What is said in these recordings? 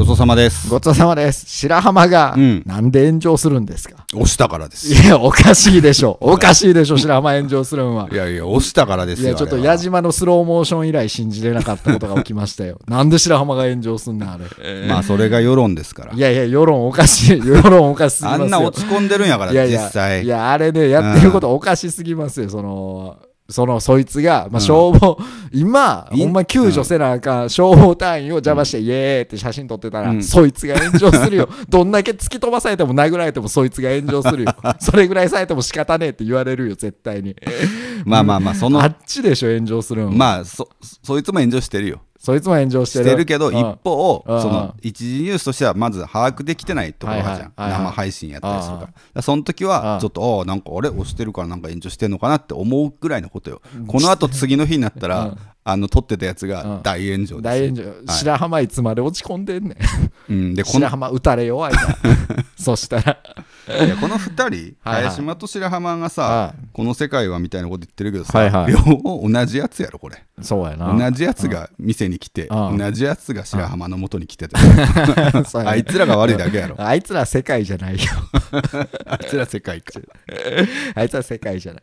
ごちそうさまです。ごちそうさまです。白浜が、なんで炎上するんですか、押したからです。いや、おかしいでしょ。おかしいでしょ、白浜炎上するんは。いやいや、押したからですいや、ちょっと矢島のスローモーション以来信じれなかったことが起きましたよ。なんで白浜が炎上すんの、あれ。まあ、それが世論ですからい。やいや、世論おかしい。世論おかしすぎますよ。んな落ち込んでるんやから、いやいや実際。いや、あれね、やってることおかしすぎますよ、その、そのそいつが、まあ、消防、う ん、今ほんま救助せなあかん、消防隊員を邪魔して、イエーって写真撮ってたら、うん、そいつが炎上するよ どんだけ突き飛ばされても殴られてもそいつが炎上するよ それぐらいされても仕方ねえって言われるよ絶対にまあまあまあそのあっちでしょ炎上するのまあそそいつも炎上してるよそいつも炎上してるしてるけど、うん、一方、うん、その一時ニュースとしてはまず把握できてないところじゃん、はいはい、生配信やったりするから,、からその時はちょっとあなんか俺、押してるからなんか炎上してんのかなって思うぐらいのことよ、このあと次の日になったら、あの撮ってたやつが大炎上です、大炎上、はい、白浜いつまで落ち込んでんねん、うん、でこの白浜打たれ弱いなそしたらこの2人、はいはい林間と白浜がさ、はこの世界はみたいなこと言ってるけどさ、はいはい両方同じやつやろこれそうやな同じやつが店に来てうん同じやつが白浜の元に来ててう あいつらが悪いだけやろあいつら世界じゃないよ あいつら世界かあいつら世界じゃない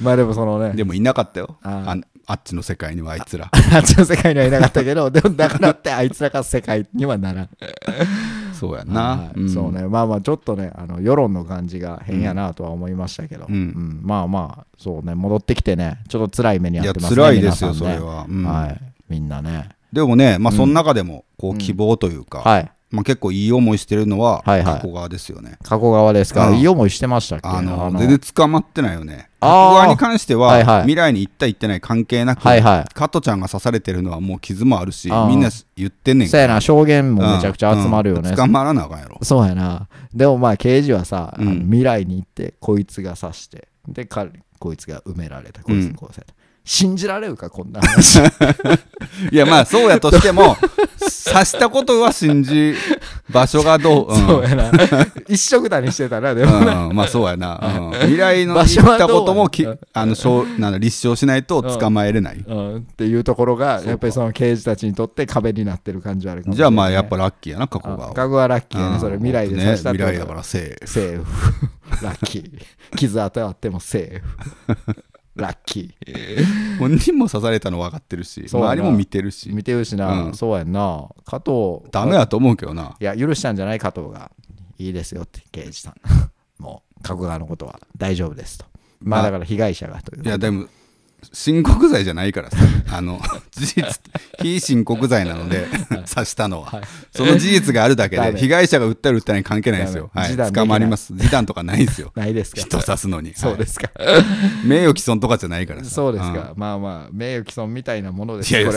まあでもそのねでもいなかったよあああっちの世界にはあいつらあっちの世界にはいなかったけど、でもだからってあいつらが世界にはならん。そうやな、うん、そうねまあまあちょっとねあの世論の感じが変やなとは思いましたけど、うんうん、まあまあそうね戻ってきてねちょっと辛い目に遭ってますね辛いですよ、ね、それは、はいみんなねでもねまあその中でもこう希望というか、はいまあ、結構いい思いしてるのははいは加古ですよね、加古側ですか、うんいい思いしてましたっけあの全然捕まってないよね加あー古川に関しては、はいはい未来に行った行ってない関係なく、はいはい加トちゃんが刺されてるのはもう傷もあるし、みんな言ってんねんそうやな証言もめちゃくちゃ集まるよね、うんうん捕まらなあかんやろそうやなでもまあ刑事はさ、うん未来に行ってこいつが刺してでこいつが埋められたこいつが殺された、信じられるかこんな話 いやまあそうやとしても さしたことは信じ、場所がどう、うん、そうやな。一色だにしてたら、でもうん、まあそうやな。うん、未来の言ったこともき、あの、しょなん立証しないと捕まえれない、うんっていうところが、やっぱりその刑事たちにとって壁になってる感じはあるかもしれない、ね。じゃあまあやっぱラッキーやな、過去が。過去はラッキーやね。それ未来で刺したね。未来だからセーフ。セーフ。ラッキー。傷跡あってもセーフ。ラッキー本人も刺されたの分かってるし周りも見てるし見てるしな、そうやんな加藤ダメやと思うけどないや許したんじゃない加藤がいいですよって刑事さん もう加古川のことは大丈夫ですとまあだから被害者がといういやでも申告罪じゃないからさ、あの、事実、非申告罪なので、刺したのは、はい、その事実があるだけで、被害者が訴える訴えに関係ないですよ。はい、捕まります。示談とかないですよ。ないですか。人刺すのに。そうですか。名誉毀損とかじゃないからそうですか。まあまあ、名誉毀損みたいなものですいやいや、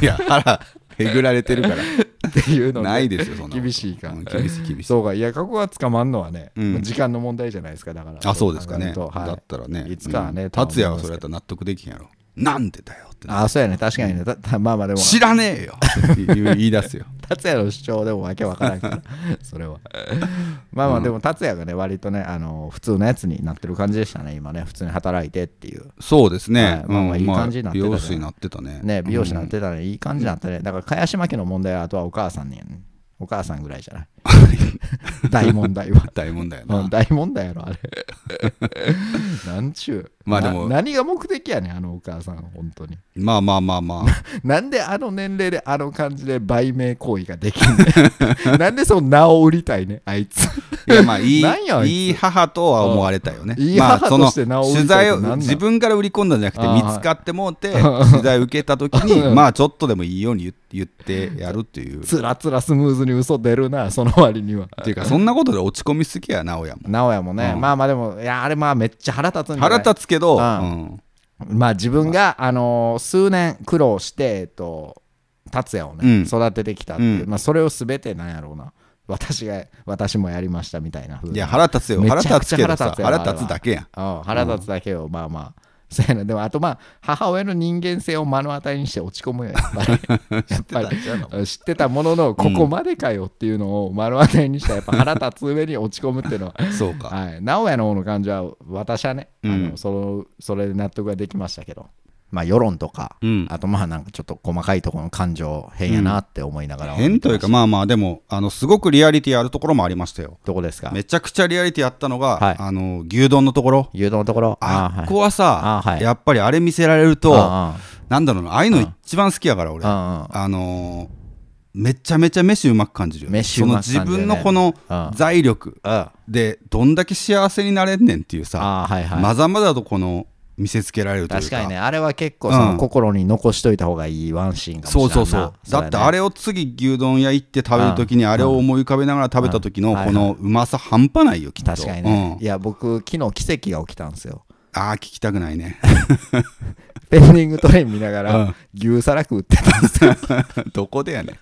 いや、腹、えぐられてるから。っていうのないですよ、そんな。厳しいか厳しい、厳しい。そうか、いや、過去は捕まんのはね、時間の問題じゃないですか、だから。あ、そうですかね。だったらね。いつかね、達也はそれやったら納得できへんやろ。なんでだよってああそうやね確かにねまあまあでも知らねえよって 言い出すよ達也の主張でもわけわからんからそれは まあまあでも達也がね割とねあの普通のやつになってる感じでしたね今ね普通に働いてっていうそうですね、はい、まあまあいい感じになってた、ね、美容師になってたねね美容師になってたね、いい感じになってねだから茅島家の問題はあとはお母さんに、ね、お母さんぐらいじゃない 大問題は 大問題やな、大問題やろあれ なんちゅうまあでも何が目的やねんあのお母さん本当にまあまあまあまあなんであの年齢であの感じで売名行為ができんねんなんでその名を売りたいねあいついやまあいいいい母とは思われたよね、いい母として名を取材を自分から売り込んだんじゃなくて見つかってもうて取材受けた時にまあちょっとでもいいように言ってやるっていうつらつらスムーズに嘘出るなその割にはっていうかそんなことで落ち込みすぎや直哉も直哉もね、うん、まあまあでもいやあれまあめっちゃ腹立つん腹立つけど、うん、まあ自分が、あのー、数年苦労してえっと達也をね、育ててきたっていう、まあ、それを全てなんやろうな私が私もやりましたみたいな風いや腹立つよ腹立つけどさ腹立つだけやん腹立つだけよ、まあまあ そうやな、でもあとまあ、母親の人間性を目の当たりにして落ち込むよ、やっぱり。っ知ってたものの、ここまでかよっていうのを目の当たりにして、やっぱ腹立つ上に落ち込むっていうのは、そうか。はい。直哉の方の感じは、私はね、あのそのそれで納得ができましたけど。まあ、世論とか、うん、あとまあなんかちょっと細かいところの感情変やなって思いながら、うん、変というかまあまあでもあのすごくリアリティあるところもありましたよどこですかめちゃくちゃリアリティあったのが、はい、あの牛丼のところ牛丼のところあっこはさ、はい、やっぱりあれ見せられるとなんだろうなああいうの一番好きやから俺あのーめちゃめちゃ飯うまく感じるよ、ね、その自分のこの財力でどんだけ幸せになれんねんっていうさまざまざとこの見せつけられるというか確かにねあれは結構その心に残しといた方がいいワンシーンかもしれない、うそうそうそうだってあれを次牛丼屋行って食べる時にあれを思い浮かべながら食べた時のこのうまさ半端ないよきっと確かにね、うん、いや僕昨日奇跡が起きたんですよああ聞きたくないね ペンディングトレイン見ながら牛皿食ってたんですよ どこでやね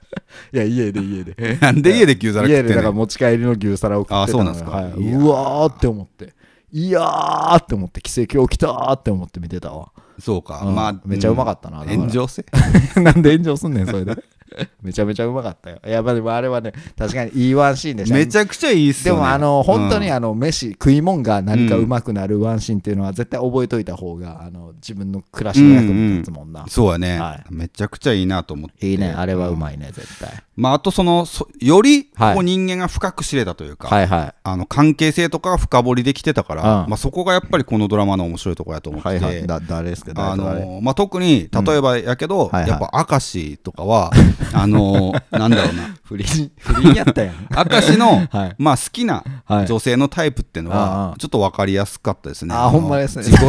んいや家で家でなんで家で牛皿食ってんの家でだから持ち帰りの牛皿を食ってたのあそうなんですか、はい、うわーって思っていやーって思って、奇跡起きたーって思って見てたわ。そうか、うん、まあ、めちゃうまかったな。炎上せ なんで炎上すんねん、それで めちゃめちゃうまかったよ。や、っぱりあれはね、確かにいいワンシーンでした。めちゃくちゃいいっすよ、ね、でも、あの、本当にあの、飯、食い物が何かうまくなるワンシーンっていうのは、絶対覚えといた方が、あの、自分の暮らしの役に立つもんな。うんうん、そうやね、はい、めちゃくちゃいいなと思って。いいね、あれはうまいね、絶対。まあ、あとその、そより、こう人間が深く知れたというか、はいはいはい、あの、関係性とか深掘りできてたから、うん、まあ、そこがやっぱりこのドラマの面白いところやと思って、はいはい、だ誰ですけど、あの、まあ、特に、例えばやけど、うんはいはい、やっぱ、明石とかは、あのー、なんだろうな。不倫、不倫やったやん。明石の、はい、まあ好きな女性のタイプっていうのは、ちょっと分かりやすかったですね。あ、ほんまですね。自己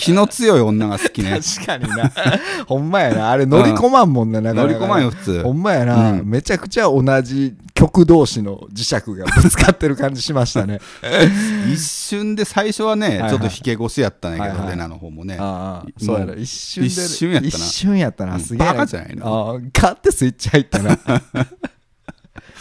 気の強い女が好きね。確かにな。ほんまやな。あれ乗り込まんもんな、なかなか乗り込まんよ、普通。ほんまやな。うんめちゃくちゃ同じ曲同士の磁石がぶつかってる感じしましたね。一瞬で最初はね、はいちょっと引け越しやったんやけはいど、はいレナの方もね。ああ、そうやな。一瞬で。一瞬やったな一瞬やったな。すげえ。バカじゃないのああ、ガッてスイッチ入ったな。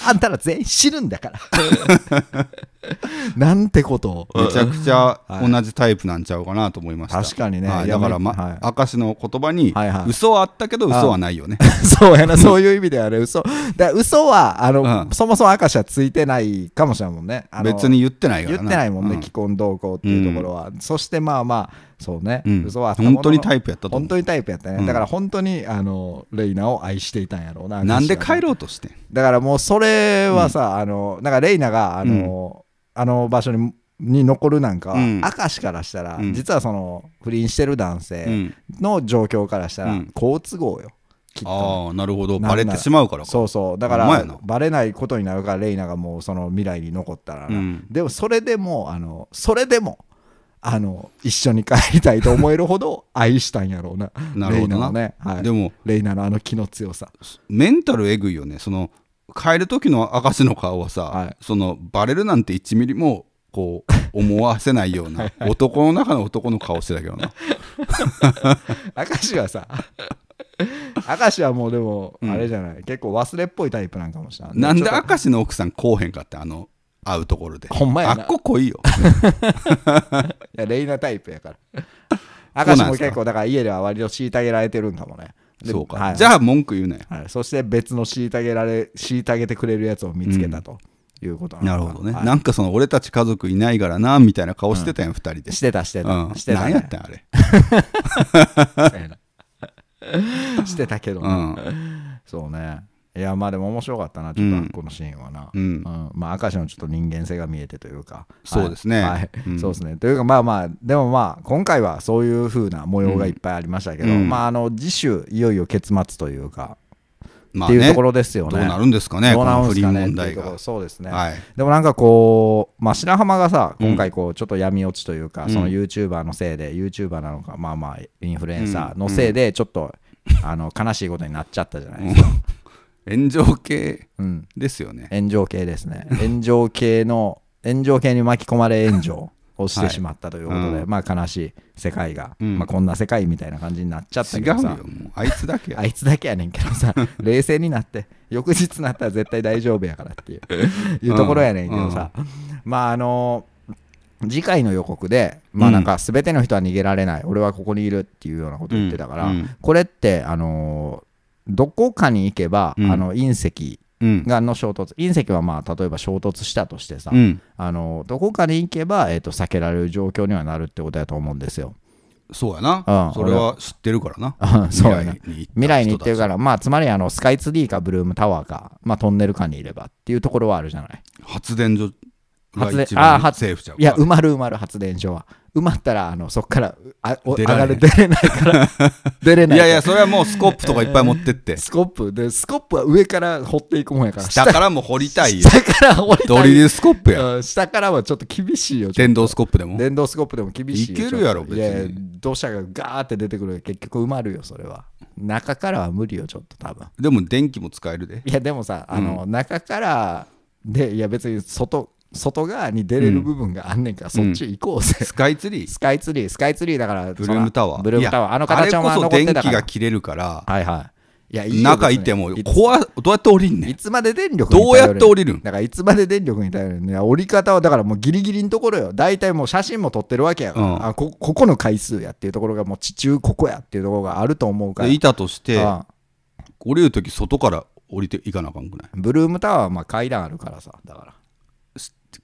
あんたら全員死ぬんだから。なんてことめちゃくちゃ同じタイプなんちゃうかなと思いました、確かにね、はい、だから、まはい、明石の言葉に、はいはい、嘘はあったけど嘘はないよねそうやなそういう意味であれ嘘だ嘘はあの、うん、そもそも明石はついてないかもしれんもんね別に言ってないから言ってないもんね、うん、既婚同行っていうところは、うん、そしてまあまあそうね、うん、嘘は本当にタイプやったと本当にタイプやったね、うん、だから本当にあのレイナを愛していたんやろうななんで帰ろうとしてだからもうそれはさ、うん、あのなんかレイナがあの、あの場所にに残るなんかは、うん、明石からしたら、うん、実はその不倫してる男性の状況からしたら、好都合よ。ああなるほどバレてしまうからそうそうだからバレないことになるからレイナがもうその未来に残ったら、うん、でもそれでもあのそれでもあの一緒に帰りたいと思えるほど愛したんやろうななるほどな、ねはい、でもレイナのあの気の強さメンタルえぐいよねその帰る時の明石の顔はさ、はい、そのバレるなんて1ミリもこう思わせないような はい、男の中の男の顔してたけどな 明石はさ 明石はもうでもあれじゃない、うん、結構忘れっぽいタイプなんかもしれないなんで明石の奥さんこうへんかってあの会うところでほんまやあっこ濃いよいやレイナタイプやから明石も結構だから家では割と虐げられてるんだもんねそうか、はい、じゃあ文句言うね、はい、そして別の虐げられ虐げてくれるやつを見つけたと、いうことなるほどね、はい、なんかその俺たち家族いないからなみたいな顔してたやん、うん、2人でしてたしてた、うん、してた、ね、何やったんあれ してたけど、うん、そうねいやまあでも面白かったなちょっとこのシーンはな、うん、うん、まあ明石のちょっと人間性が見えてというかそうですね、はい、はいうん、そうですねというかまあまあでもまあ今回はそういうふうな模様がいっぱいありましたけど、うん、まああの次週いよいよ結末というかまあ、っていうところですよね。どうなるんですかね、どうなるんですかね問題が。そうですね、はい、でもなんかこう、まあ、白浜がさ、今回こう、ちょっと闇落ちというか、うん、その YouTuber のせいで、YouTuber なのか、まあまあ、インフルエンサーのせいで、ちょっと、うん、あの悲しいことになっちゃったじゃないですか。炎上系ですよね、うん、炎上系ですね炎上系の炎上系に巻き込まれ炎上をしてしまったということで、はいうん、まあ悲しい世界が、うん、まあ、こんな世界みたいな感じになっちゃったけどさあいつだけあいつだけやねんけどさ冷静になって翌日になったら絶対大丈夫やからっていういうところやねんけどさ、まああのー、次回の予告で、まあなんか全ての人は逃げられない、俺はここにいるっていうようなこと言ってたから、これってあのーどこかに行けば、うん、あの隕石がの衝突、隕石はまあ例えば衝突したとしてさ、うん、あのどこかに行けば、えーと、避けられる状況にはなるってことやと思うんですよ。そうやな、うん、それは知ってるからな そうやな未来に行ってるからまあつまりあのスカイツリーかブルームタワーか、まあ、トンネルかにいればっていうところはあるじゃない発電所発電あ発セーフちゃういや埋まる埋まる発電所は埋まったらあのそこからあお上がれ出れないから 出れないいやいやそれはもうスコップとかいっぱい持ってって スコップでスコップは上から掘っていくもんやから下からも掘りたいよ下から掘りたいドリルスコップや、下からはちょっと厳しいよ電動スコップでも電動スコップでも厳しいいけるやろ別に土砂がガーって出てくる結局埋まるよそれは中からは無理よちょっと多分でも電気も使えるでいやでもさあの、うん、中からでいや別に外外側に出れる部分があんねんから、そっち行こうぜ、スカイツリースカイツリースカイツリーだからブルームタワーブルームタワーあの形はこうそ電気が切れるからはいはいいやいい中いてもいどうやって降りんねいつまで電力に頼るどうやって降りるんだからいつまで電力に頼るんいや降り方はだからもうギリギリのところよ大体もう写真も撮ってるわけやから、うんあこここの回数やっていうところがもう地中ここやっていうところがあると思うからいたとして降りるとき外から降りていかなあかんくないブルームタワーはまあ階段あるからさだから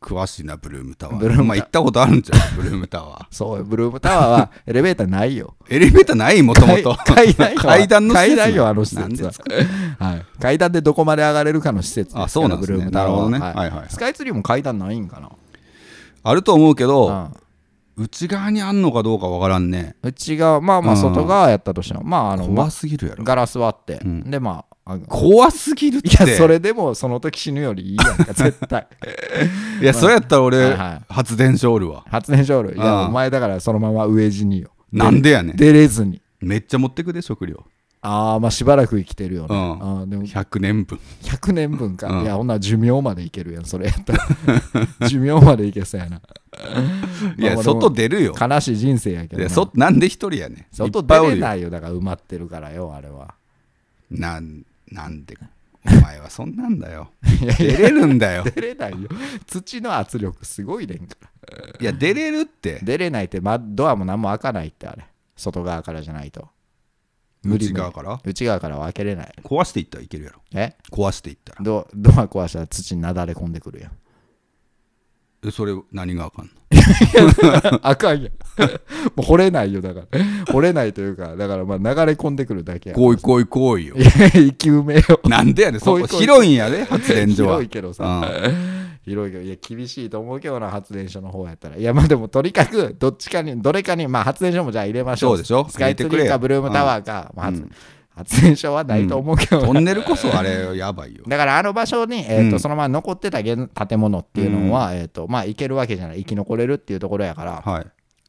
詳しいなブルームタワーブルームまあ行ったことあるんじゃん ブルームタワーそうブルームタワーはエレベーターないよエレベーターないもともと 階段階段 の階段よあの施設は、はい、階段でどこまで上がれるかの施設あそうなん、ね、ブルームタワー、ね、はいはい、スカイツリーも階段ないんかなあると思うけど、うん内側にあんのかどうかわからんね内側まあまあ外側やったとしても、まああの怖すぎるやろガラス割って、うん、でまああ怖すぎるっていやそれでもその時死ぬよりいいやんか 絶対いや、まあ、それやったら俺、はいはい、発電所おるわ発電所おるいやお前だからそのまま飢え死によなんでやねん出れずにめっちゃ持ってくで食料ああまあしばらく生きてるよね、うん、あでも100年分100年分か、うん、いやほんなら寿命までいけるやんそれやったら 寿命までいけそうやな いや、外出るよ。悲しい人生やけどいな。やなんで一人やねん外出れないよ。だから埋まってるからよ、あれは。なんなんでお前はそんなんだよ いや出れるんだよ出れないよ。土の圧力すごいねんから。いや出れるって出れないって、ま、ドアも何も開かないってあれ。外側からじゃないと。無理無理内側から内側からは開けれない。壊していったらいけるやろえ壊していったらドドア壊したら土になだれ込んでくるやん。えそれ何があかんの あかんやん もう掘れないよだから掘れないというかだからまあ流れ込んでくるだけやういういこいよい生き埋めよなんでやねんそこ広いんやで、ね、発電所は広いけどさ、うん、広いけどいや厳しいと思うけどな発電所の方やったらいやまあでもとにかくどっちかにどれかにまあ発電所もじゃあ入れましょうそうでしょ使ツリーかブルームタワーか、うんまあ、発電、うん発電所はないと思うけど、うん、トンネルこそあれやばいよだからあの場所に、えーとそのまま残ってた建物っていうのは、えーとまあ、行けるわけじゃない生き残れるっていうところやから、はい、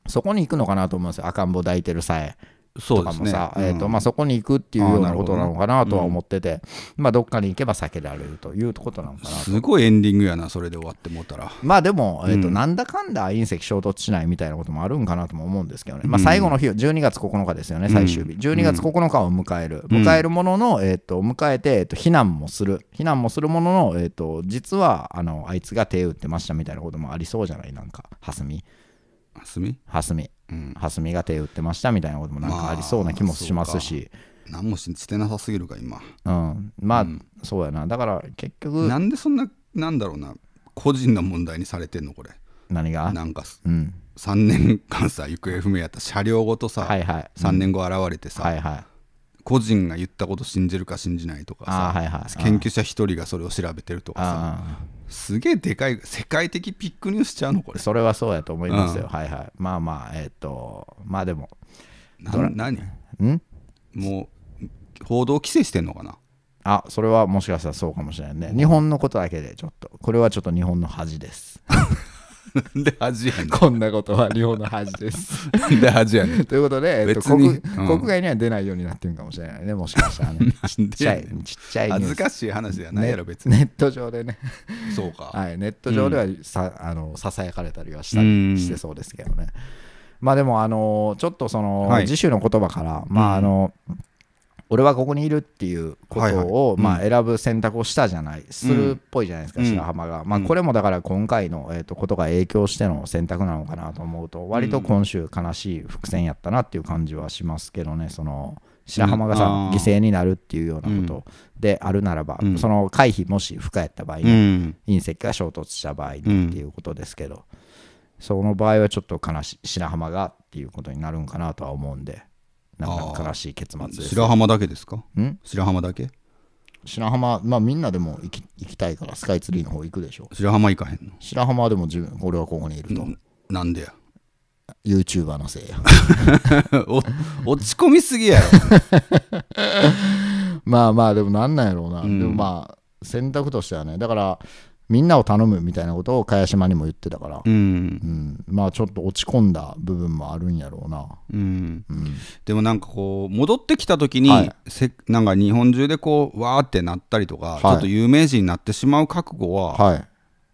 そこに行くのかなと思うんですよ赤ん坊抱いてるさえ。とかもさ、ねうん、えーとまあ、そこに行くっていうようなことなのかなとは思ってて、まあ、どっかに行けば避けられるということなのかなすごいエンディングやなそれで終わってもうたらまあでも、えーとなんだかんだ隕石衝突しないみたいなこともあるんかなとも思うんですけどね、まあ、最後の日12月9日ですよね最終日12月9日を迎える、迎えるものの、えー、と迎えて、えー、と避難もする避難もするものの、えー、と実はあのあいつが手打ってましたみたいなこともありそうじゃないなんか蓮見。蓮見蓮見蓮見が手打ってましたみたいなこともなんかありそうな気もしますし、まあ、何もしてなさすぎるか今うんまあ、うん、そうやなだから結局なんでそんななんだろうな個人の問題にされてんのこれ何がなんか、うん、3年間さ行方不明やった車両ごとさ、はいはい、3年後現れてさ、うん、はいはい個人が言ったこと信じるか信じないとかさ、はいはい、研究者一人がそれを調べてるとかさすげえでかい世界的ピックニュースちゃうのこれそれはそうやと思いますよ、うん、はいはいまあまあえっ、ー、とまあでもな何んもう報道規制してんのかなあそれはもしかしたらそうかもしれないね日本のことだけでちょっとこれはちょっと日本の恥です なんで恥やねん。こんなことは日本の恥です。で恥やねん。ということで、えっと国、うん、国外には出ないようになってるかもしれないね、もしかしたらね。ちっちゃい、ちっちゃい。恥ずかしい話ではないやろ、別に。ネット上でね。そうか。はい、ネット上ではさ、うん、あのささやかれたりはしたりしてそうですけどね。まあでも、あのちょっとその、はい、次週の言葉から、まああの、うん俺はここにいるっていうことを、まあ、選ぶ選択をしたじゃない、するっぽいじゃないですか、白浜が、まあ、これもだから今回の、えー、とことが影響しての選択なのかなと思うと割と今週悲しい伏線やったなっていう感じはしますけどねその白浜がさ、犠牲になるっていうようなことであるならば、その回避もし不可やった場合、隕石が衝突した場合っていうことですけど。その場合はちょっと悲しい白浜がっていうことになるんかなとは思うんで。なんか悲しい結末です白浜だけですかん白浜だけ白浜まあみんなでも行き行きたいからスカイツリーの方行くでしょ白浜行かへんの白浜はでも自分俺はここにいると、なんでや YouTuber のせいや 落ち込みすぎやろ まあまあでもなんなんやろうな、でもまあ選択としてはねだからみんなを頼むみたいなことを萱島にも言ってたから、うん、うん、まあちょっと落ち込んだ部分もあるんやろうな、うん、うん、でもなんかこう戻ってきた時に、はい、せなんか日本中でこうわーってなったりとか、はい、ちょっと有名人になってしまう覚悟は、はい、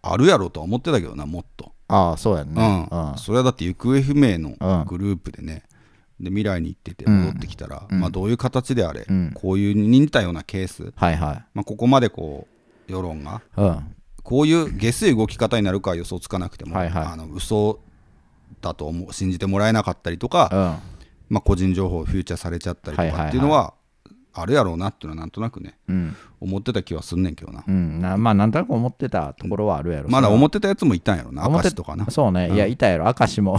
あるやろうとは思ってたけどなもっとああそうやね、うん、それはだって行方不明のグループでね、で未来に行ってて戻ってきたら、まあ、どういう形であれ、こういう似たようなケース、はいはいまあ、ここまでこう世論が、うん、こういう下水動き方になるか予想つかなくても、はいはい、あの嘘だと思う信じてもらえなかったりとか、うん、まあ、個人情報フューチャーされちゃったりとかっていうのは,、あるやろうなっていうのはなんとなくね、うん、思ってた気はすんねんけどな,、うんな、まあなんとなく思ってたところはあるやろ、うまだ思ってたやつもいたんやろな明石とかなそうね、うん、いやいたやろ明石も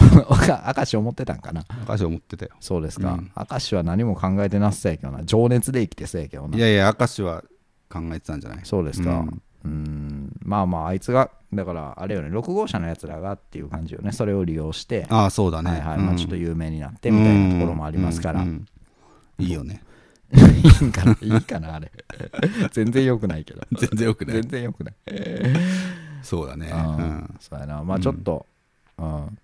明石思ってたんかな明石思ってたよそうですか、明石は何も考えてなさやけどな情熱で生きてさやけどないやいや明石は考えてたんじゃないそうですかうんまあまああいつがだからあれよね6号車のやつらがっていう感じよねそれを利用してああそうだね、はいはいちょっと有名になってみたいなところもありますから、いいよねいいかないいかなあれ全然よくないけど 全然よくない全然よくないそうだね、うん、そうやなまあちょっと、うん、うん、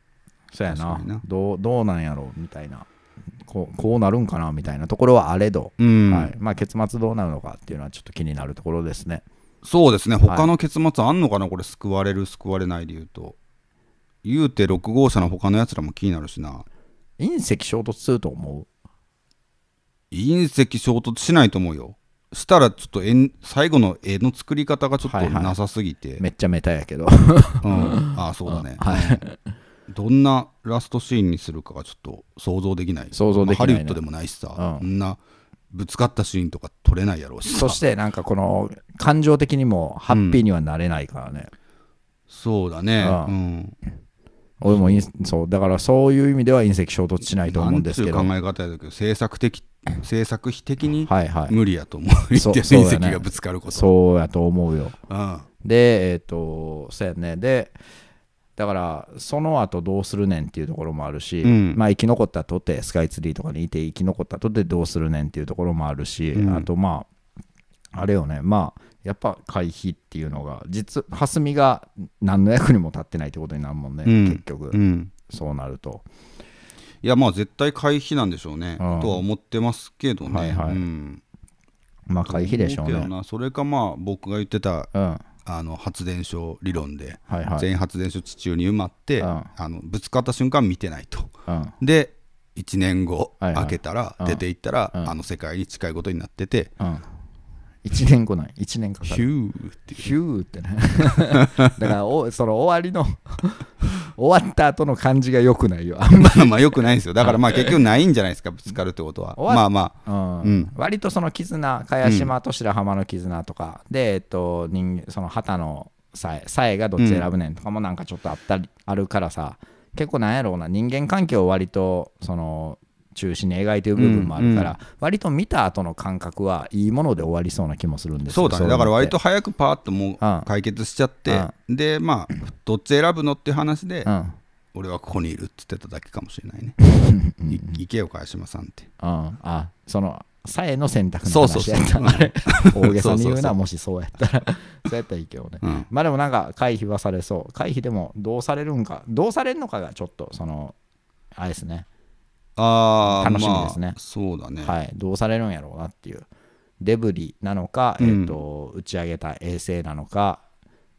そうやなどうどうなんやろうみたいなこうこうなるんかなみたいなところはあれど、うん、はいまあ、結末どうなるのかっていうのはちょっと気になるところですねそうですね他の結末あんのかな、これ救われる救われないでいうと言うて6号車の他のやつらも気になるしな隕石衝突すると思う隕石衝突しないと思うよしたらちょっと最後の絵の作り方がちょっとなさすぎて、めっちゃメタやけどうん、ああそうだね、はい、どんなラストシーンにするかがちょっと想像できない想像できないねハリウッドでもないしさ、うんんなぶつかったシーンとか撮れないやろうしそしてなんかこの感情的にもハッピーにはなれないからね、うん、そうだね、うん、俺もそうだからそういう意味では隕石衝突しないと思うんですけどなん考え方だけど政策的政策費的に無理やと思う、はいはい、隕 石がぶつかることそう,、やと思うよ、うん、でえっ、ー、とそうやねでだからその後どうするねんっていうところもあるし、うん、まあ、生き残ったとてスカイツリーとかにいて生き残ったとてどうするねんっていうところもあるし、うん、あとまああれよねまあやっぱ回避っていうのが実蓮見が何の役にも立ってないってことになるもんね、うん、結局、そうなるといやまあ絶対回避なんでしょうね、とは思ってますけどね、はいはい、まあ回避でしょうねそれかまあ僕が言ってた、あの発電所理論で、はいはい、全員発電所地中に埋まって、うん、あのぶつかった瞬間見てないと、うん、で1年後、はいはい、開けたら、出ていったら、あの世界に近いことになってて、うん、1年後ない1年かかるヒューってヒューってね だからおその終わりの終わった後の感じが良くないよあんまりまあよくないですよだからまあ 結局ないんじゃないですかぶつかるってことはまあまあ、うんうん、割とその絆茅島と白浜の絆とか、でえっと人その旗のさえさえがどっち選ぶねんとかもなんかちょっとあったり、あるからさ結構なんやろうな人間関係を割とその中心に描いてる部分もあるから、うんうん、割と見た後の感覚はいいもので終わりそうな気もするんですそうだねだから割と早くパーッともう解決しちゃって、うん、でまあどっち選ぶのっていう話で、うん、俺はここにいるって言ってただけかもしれないね行けよ川島さんって、うん、あそのさえの選択の話やったあれ大げさに言うなもしそうやったらそうやったらいいけどね、うん、まあでもなんか回避はされそう回避でもどうされるんかどうされるのかがちょっとそのあれですねあ楽しみですね、まあ、そうだね、はい、どうされるんやろうなっていうデブリなのか、うん、えーと、打ち上げた衛星なのか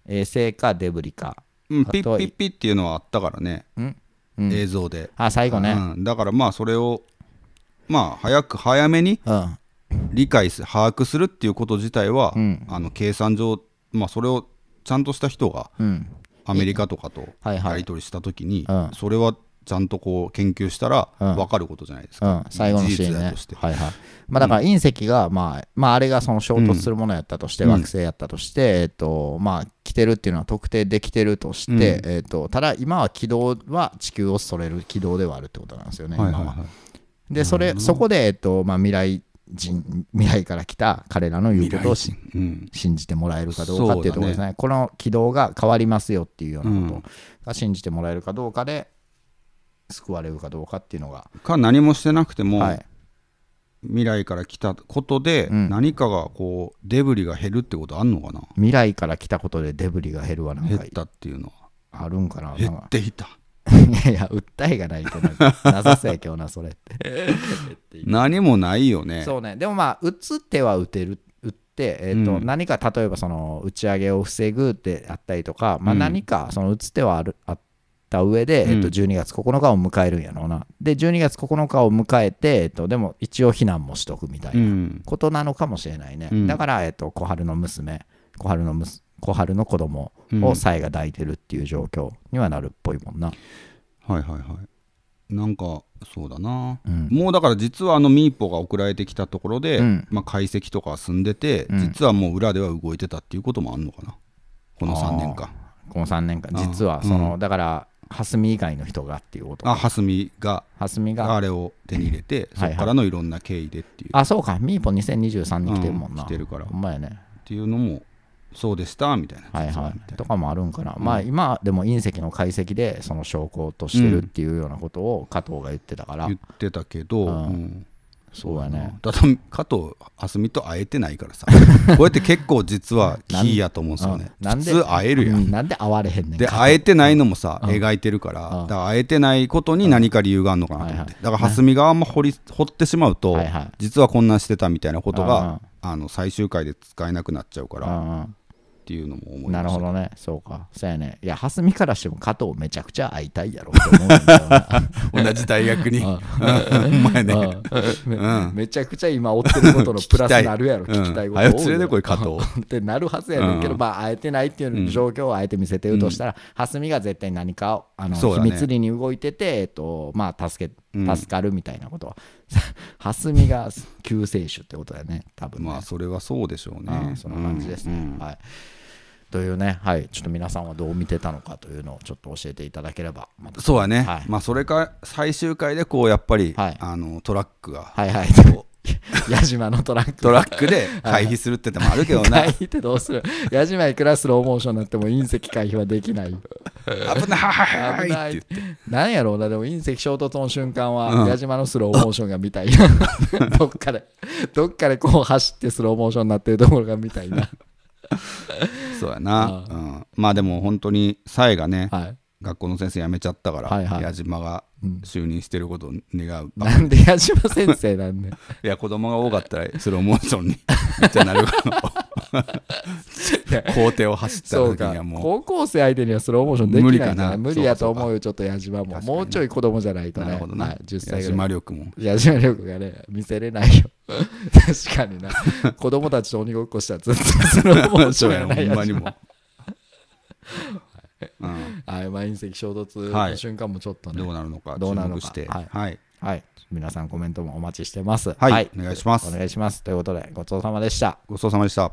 衛星かデブリか、うん、ピッピッピッっていうのはあったからね、うんうん、映像であ最後ね、うん、だからまあそれをまあ早く早めに理解す、把握するっていうこと自体は、あの計算上、まあ、それをちゃんとした人が、アメリカとかとやり取りした時に、それはちゃんとこう研究したら分かることじゃないですか、うん、最後のシーンねはいはいまあ、だから隕石が、まあまあ、あれがその衝突するものやったとして、うん、惑星やったとして、えーとまあ、来てるっていうのは特定できてるとして、うん、えーと、ただ今は軌道は地球をそれる軌道ではあるってことなんですよね、はいはいはい、でそれそこで、えーとまあ、未来人未来から来た彼らの言うことを、うん、信じてもらえるかどうかっていうところですね、ね、この軌道が変わりますよっていうようなことを信じてもらえるかどうかで救われるかどうかっていうのが。か何もしてなくても、はい、未来から来たことで、うん、何かがこうデブリが減るってことあんのかな未来から来たことでデブリが減るはなんか減ったっていうのはあるんかな減っていた いやいや訴えがないとな なさそうや今日なそれって 何もないよねそうねでもまあ打つ手は打てる打って、えーと、うん、何か例えばその打ち上げを防ぐってあったりとか、まあ、何かその打つ手はある、あってった上で、えっと、12月9日を迎えるんやろうな、うん、で12月9日を迎えて、えっと、でも一応避難もしとくみたいなことなのかもしれないね、うん、だから、えっと、小春の娘小春の娘小春の子供をさえが抱いてるっていう状況にはなるっぽいもんな、うん、はいはいはいなんかそうだな、うん、もうだから実はあのミーポが送られてきたところで、うん、まあ、解析とか済んでて、実はもう裏では動いてたっていうこともあるのかなこの3年間この3年間実はその、だから蓮見以外の人がっていうことあ蓮見が蓮見があれを手に入れて、そこからのいろんな経緯でっていうあそうかミーポ2023に来てるもんな、うん、来てるからほんまやねっていうのもそうでしたみたいなはいはいとかもあるんかな、うん、まあ今でも隕石の解析でその証拠としてるっていうようなことを加藤が言ってたから、言ってたけど、うんそうやねだと加藤蓮見と会えてないからさ こうやって結構実はキーやと思うんですよね普通会えるやん、なんで会われへんねんで会えてないのもさ、うん、描いてるから、うん、だから会えてないことに何か理由があるのかなと思って、だから蓮見があんま掘り掘ってしまうと、はいはい、実はこんなんしてたみたいなことが、あの最終回で使えなくなっちゃうから、ていうのも思いまなるほどねそうかそうやねいや蓮見からしても加藤めちゃくちゃ会いたいやろと思うんだよ 同じ大学にお前 ね、めちゃくちゃ今追ってることのプラスなるやろ聞きたいことを、連れてこい加藤ってなるはずやねんけど、うん、まあ会えてないっていう状況をあえて見せてるとしたら、うん、蓮見が絶対何かをあの、ね、秘密裏に動いてて、えっとまあ、助け助かるみたいなことは、蓮見が救世主ってことだよね多分ねまあそれはそうでしょうねそん感じですね、はいというね、はい、ちょっと皆さんはどう見てたのかというのをちょっと教えていただければ、ま、そうやね、はい、まあ、それか最終回でこうやっぱり、はい、あのトラックが、はいはい、矢島のトラックトラックで回避するって手もあるけどな回避ってどうする矢島いくらスローモーションになっても隕石回避はできない危ない危ないってなんやろうなでも隕石衝突の瞬間は矢島のスローモーションが見たいな、うん、どっかでどっかでこう走ってスローモーションになってるところが見たいな そうやな、うん、まあでも本当にさえがね、はい、学校の先生辞めちゃったから、はいはい、矢島が就任してることを願う、なんで矢島先生なん いや子供が多かったらそれをモーションにめっちゃなるから校庭を走った時にはもう高校生相手にはスローモーションできないから無理やと思うよちょっと矢島も、ね、もうちょい子供じゃないとねなるほどな、はい、10歳矢島力も矢島力がね見せれないよ 確かにな子供たちと鬼ごっこしたらずっとスローモーションやないやほんまにもうん、は隕石衝突の瞬間もちょっとね、どうなるのか注目してはいはい、皆さんコメントもお待ちしてます。はい、お願いします。お願いします。ということで、ごちそうさまでした。ごちそうさまでした。